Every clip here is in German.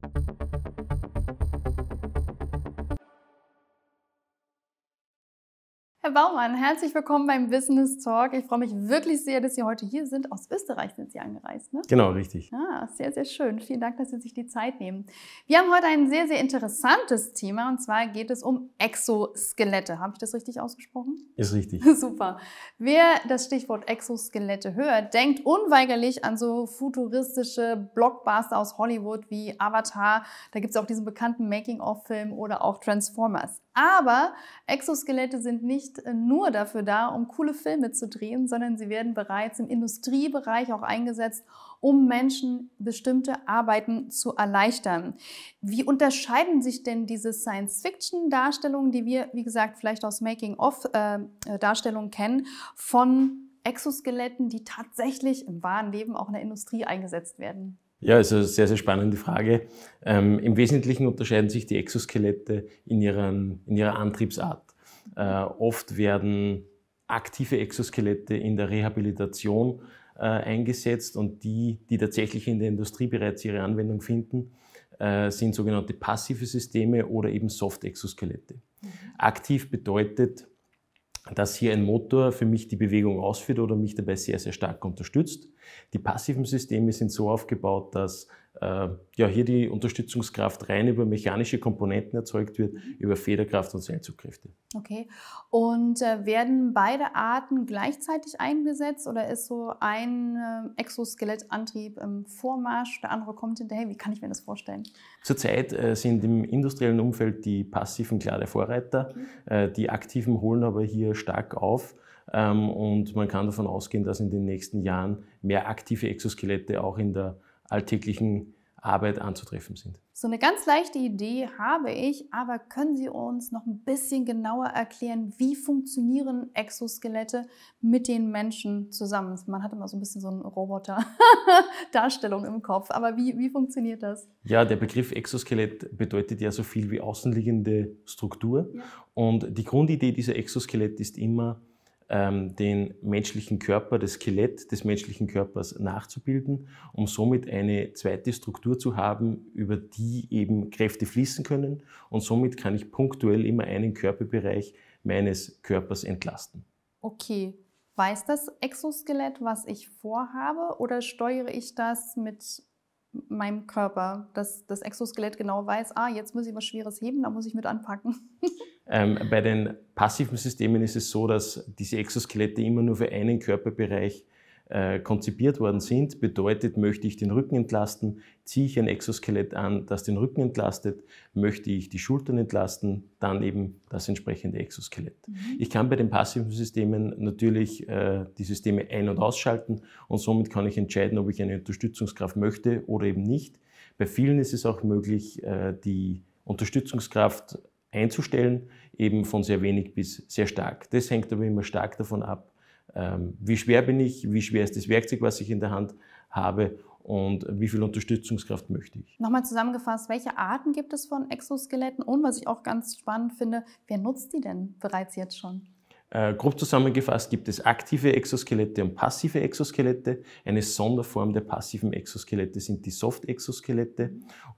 Thank you. Herr Baumann, herzlich willkommen beim Business Talk. Ich freue mich wirklich sehr, dass Sie heute hier sind. Aus Österreich sind Sie angereist, ne? Genau, richtig. Ah, sehr, sehr schön. Vielen Dank, dass Sie sich die Zeit nehmen. Wir haben heute ein sehr, sehr interessantes Thema und zwar geht es um Exoskelette. Habe ich das richtig ausgesprochen? Ist richtig. Super. Wer das Stichwort Exoskelette hört, denkt unweigerlich an so futuristische Blockbuster aus Hollywood wie Avatar. Da gibt es auch diesen bekannten Making-of-Film oder auch Transformers. Aber Exoskelette sind nicht äh, nur dafür da, um coole Filme zu drehen, sondern sie werden bereits im Industriebereich auch eingesetzt, um Menschen bestimmte Arbeiten zu erleichtern. Wie unterscheiden sich denn diese Science-Fiction-Darstellungen, die wir, wie gesagt, vielleicht aus Making-of-Darstellungen äh, äh, kennen, von Exoskeletten, die tatsächlich im wahren Leben auch in der Industrie eingesetzt werden? Ja, ist also eine sehr, sehr spannende Frage. Ähm, Im Wesentlichen unterscheiden sich die Exoskelette in, ihren, in ihrer Antriebsart. Äh, oft werden aktive Exoskelette in der Rehabilitation äh, eingesetzt und die, die tatsächlich in der Industrie bereits ihre Anwendung finden, äh, sind sogenannte passive Systeme oder eben Soft-Exoskelette. Mhm. Aktiv bedeutet, dass hier ein Motor für mich die Bewegung ausführt oder mich dabei sehr, sehr stark unterstützt. Die passiven Systeme sind so aufgebaut, dass äh, ja, hier die Unterstützungskraft rein über mechanische Komponenten erzeugt wird, mhm. über Federkraft und Seilzugkräfte. Okay. Und äh, werden beide Arten gleichzeitig eingesetzt oder ist so ein äh, Exoskelettantrieb im Vormarsch, der andere kommt hinterher? Wie kann ich mir das vorstellen? Zurzeit äh, sind im industriellen Umfeld die passiven klar der Vorreiter. Okay. Äh, die aktiven holen aber hier stark auf. Ähm, und man kann davon ausgehen, dass in den nächsten Jahren mehr aktive Exoskelette auch in der alltäglichen Arbeit anzutreffen sind. So eine ganz leichte Idee habe ich, aber können Sie uns noch ein bisschen genauer erklären, wie funktionieren Exoskelette mit den Menschen zusammen? Man hat immer so ein bisschen so eine Roboter-Darstellung im Kopf, aber wie, wie funktioniert das? Ja, der Begriff Exoskelett bedeutet ja so viel wie außenliegende Struktur. Ja. Und die Grundidee dieser Exoskelette ist immer, ähm, den menschlichen Körper, das Skelett des menschlichen Körpers nachzubilden, um somit eine zweite Struktur zu haben, über die eben Kräfte fließen können. Und somit kann ich punktuell immer einen Körperbereich meines Körpers entlasten. Okay. Weiß das Exoskelett, was ich vorhabe, oder steuere ich das mit meinem Körper, dass das Exoskelett genau weiß, ah, jetzt muss ich was Schweres heben, da muss ich mit anpacken? Ähm, bei den passiven Systemen ist es so, dass diese Exoskelette immer nur für einen Körperbereich äh, konzipiert worden sind. Bedeutet, möchte ich den Rücken entlasten, ziehe ich ein Exoskelett an, das den Rücken entlastet, möchte ich die Schultern entlasten, dann eben das entsprechende Exoskelett. Mhm. Ich kann bei den passiven Systemen natürlich äh, die Systeme ein- und ausschalten und somit kann ich entscheiden, ob ich eine Unterstützungskraft möchte oder eben nicht. Bei vielen ist es auch möglich, äh, die Unterstützungskraft einzustellen, eben von sehr wenig bis sehr stark. Das hängt aber immer stark davon ab, ähm, wie schwer bin ich, wie schwer ist das Werkzeug, was ich in der Hand habe und wie viel Unterstützungskraft möchte ich. Nochmal zusammengefasst, welche Arten gibt es von Exoskeletten und was ich auch ganz spannend finde, wer nutzt die denn bereits jetzt schon? Äh, grob zusammengefasst gibt es aktive Exoskelette und passive Exoskelette. Eine Sonderform der passiven Exoskelette sind die Soft-Exoskelette.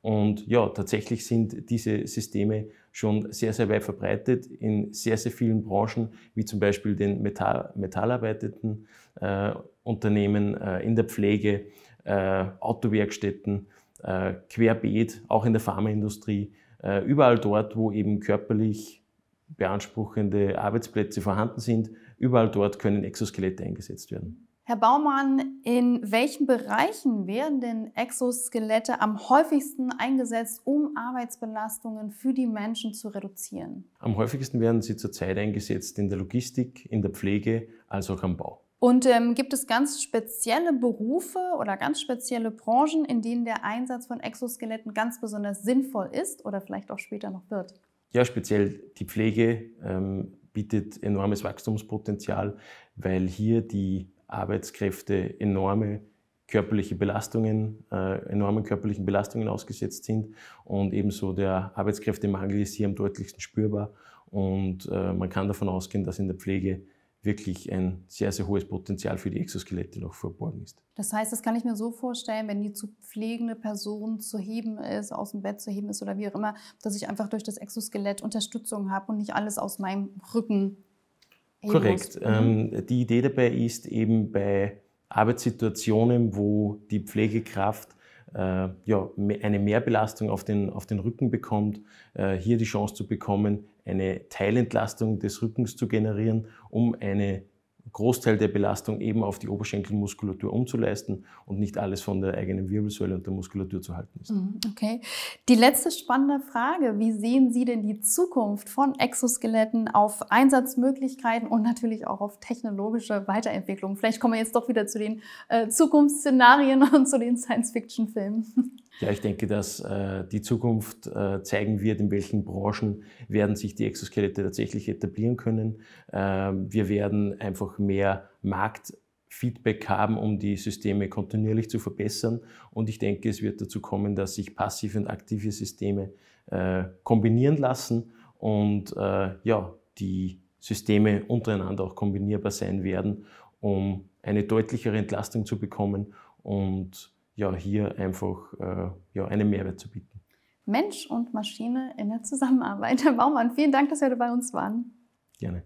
Und ja, tatsächlich sind diese Systeme schon sehr, sehr weit verbreitet in sehr, sehr vielen Branchen, wie zum Beispiel den Metall, metallarbeitenden äh, Unternehmen, äh, in der Pflege, äh, Autowerkstätten, äh, querbeet, auch in der Pharmaindustrie, äh, überall dort, wo eben körperlich beanspruchende Arbeitsplätze vorhanden sind. Überall dort können Exoskelette eingesetzt werden. Herr Baumann, in welchen Bereichen werden denn Exoskelette am häufigsten eingesetzt, um Arbeitsbelastungen für die Menschen zu reduzieren? Am häufigsten werden sie zurzeit eingesetzt in der Logistik, in der Pflege, als auch am Bau. Und ähm, gibt es ganz spezielle Berufe oder ganz spezielle Branchen, in denen der Einsatz von Exoskeletten ganz besonders sinnvoll ist oder vielleicht auch später noch wird? ja, speziell die Pflege ähm, bietet enormes Wachstumspotenzial, weil hier die Arbeitskräfte enorme körperliche Belastungen, äh, enormen körperlichen Belastungen ausgesetzt sind und ebenso der Arbeitskräftemangel ist hier am deutlichsten spürbar und äh, man kann davon ausgehen, dass in der Pflege wirklich ein sehr, sehr hohes Potenzial für die Exoskelette noch verborgen ist. Das heißt, das kann ich mir so vorstellen, wenn die zu pflegende Person zu heben ist, aus dem Bett zu heben ist oder wie auch immer, dass ich einfach durch das Exoskelett Unterstützung habe und nicht alles aus meinem Rücken. Heben Korrekt. Mhm. Ähm, die Idee dabei ist eben bei Arbeitssituationen, wo die Pflegekraft äh, ja, eine Mehrbelastung auf den, auf den Rücken bekommt, äh, hier die Chance zu bekommen, eine Teilentlastung des Rückens zu generieren, um eine Großteil der Belastung eben auf die Oberschenkelmuskulatur umzuleisten und nicht alles von der eigenen Wirbelsäule und der Muskulatur zu halten ist. Mhm, okay. Die letzte spannende Frage, wie sehen Sie denn die Zukunft von Exoskeletten auf Einsatzmöglichkeiten und natürlich auch auf technologische Weiterentwicklung? Vielleicht kommen wir jetzt doch wieder zu den äh, Zukunftsszenarien und zu den Science-Fiction-Filmen. Ja, ich denke, dass äh, die Zukunft äh, zeigen wird, in welchen Branchen werden sich die Exoskelette tatsächlich etablieren können. Ähm, wir werden einfach mehr Marktfeedback haben, um die Systeme kontinuierlich zu verbessern. Und ich denke, es wird dazu kommen, dass sich passive und aktive Systeme äh, kombinieren lassen und äh, ja, die Systeme untereinander auch kombinierbar sein werden, um eine deutlichere Entlastung zu bekommen und ja, hier einfach äh, ja, einen Mehrwert zu bieten. Mensch und Maschine in der Zusammenarbeit. Herr Baumann, vielen Dank, dass Sie heute bei uns waren. Gerne.